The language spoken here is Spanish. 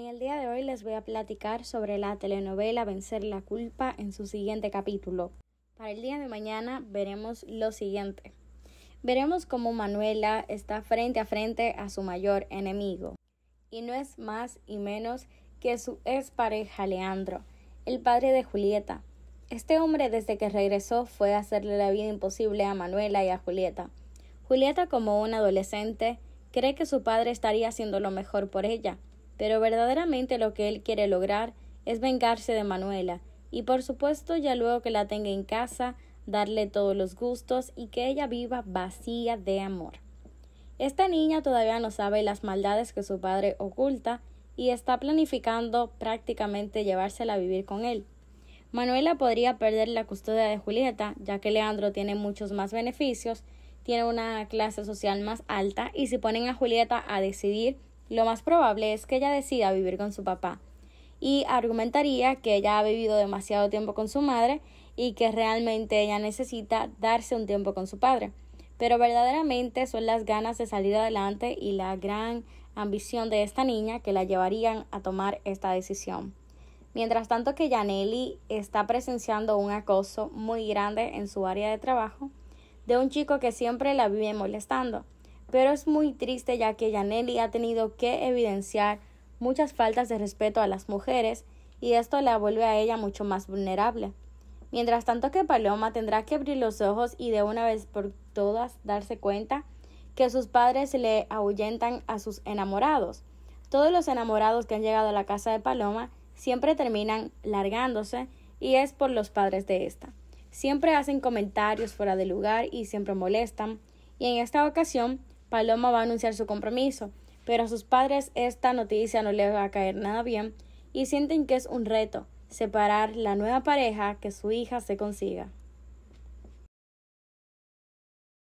En el día de hoy les voy a platicar sobre la telenovela Vencer la culpa en su siguiente capítulo. Para el día de mañana veremos lo siguiente. Veremos cómo Manuela está frente a frente a su mayor enemigo. Y no es más y menos que su expareja Leandro, el padre de Julieta. Este hombre desde que regresó fue a hacerle la vida imposible a Manuela y a Julieta. Julieta como una adolescente cree que su padre estaría haciendo lo mejor por ella, pero verdaderamente lo que él quiere lograr es vengarse de Manuela, y por supuesto ya luego que la tenga en casa, darle todos los gustos y que ella viva vacía de amor. Esta niña todavía no sabe las maldades que su padre oculta y está planificando prácticamente llevársela a vivir con él. Manuela podría perder la custodia de Julieta, ya que Leandro tiene muchos más beneficios, tiene una clase social más alta y si ponen a Julieta a decidir lo más probable es que ella decida vivir con su papá y argumentaría que ella ha vivido demasiado tiempo con su madre y que realmente ella necesita darse un tiempo con su padre. Pero verdaderamente son las ganas de salir adelante y la gran ambición de esta niña que la llevarían a tomar esta decisión. Mientras tanto que Janelli está presenciando un acoso muy grande en su área de trabajo de un chico que siempre la vive molestando pero es muy triste ya que Janelli ha tenido que evidenciar muchas faltas de respeto a las mujeres y esto la vuelve a ella mucho más vulnerable. Mientras tanto que Paloma tendrá que abrir los ojos y de una vez por todas darse cuenta que sus padres le ahuyentan a sus enamorados. Todos los enamorados que han llegado a la casa de Paloma siempre terminan largándose y es por los padres de esta. Siempre hacen comentarios fuera de lugar y siempre molestan, y en esta ocasión Paloma va a anunciar su compromiso, pero a sus padres esta noticia no les va a caer nada bien y sienten que es un reto separar la nueva pareja que su hija se consiga.